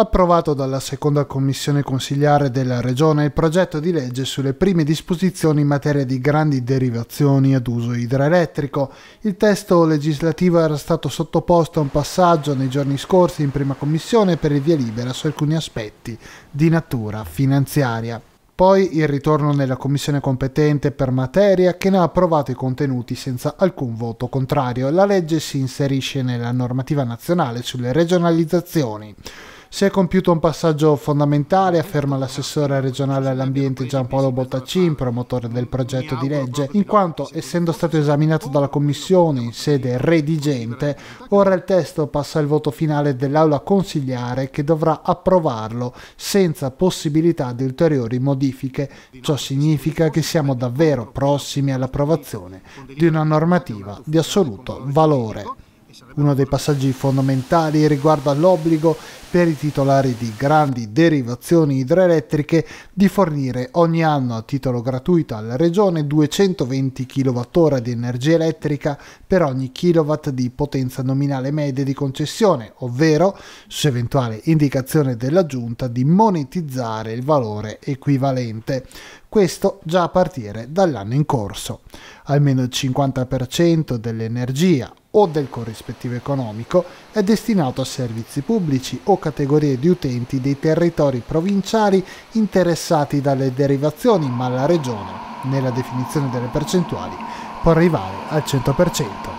approvato dalla seconda commissione consigliare della Regione il progetto di legge sulle prime disposizioni in materia di grandi derivazioni ad uso idroelettrico. Il testo legislativo era stato sottoposto a un passaggio nei giorni scorsi in prima commissione per il via libera su alcuni aspetti di natura finanziaria poi il ritorno nella commissione competente per materia che ne ha approvato i contenuti senza alcun voto contrario. La legge si inserisce nella normativa nazionale sulle regionalizzazioni. Si è compiuto un passaggio fondamentale, afferma l'assessore regionale all'ambiente Giampaolo Bottacin, promotore del progetto di legge, in quanto, essendo stato esaminato dalla Commissione in sede redigente, ora il testo passa al voto finale dell'Aula consigliare che dovrà approvarlo senza possibilità di ulteriori modifiche. Ciò significa che siamo davvero prossimi all'approvazione di una normativa di assoluto valore. Uno dei passaggi fondamentali riguarda l'obbligo per i titolari di grandi derivazioni idroelettriche di fornire ogni anno a titolo gratuito alla Regione 220 kWh di energia elettrica per ogni kW di potenza nominale media di concessione, ovvero, su eventuale indicazione della Giunta, di monetizzare il valore equivalente questo già a partire dall'anno in corso. Almeno il 50% dell'energia, o del corrispettivo economico è destinato a servizi pubblici o categorie di utenti dei territori provinciali interessati dalle derivazioni, ma la Regione, nella definizione delle percentuali, può arrivare al 100%.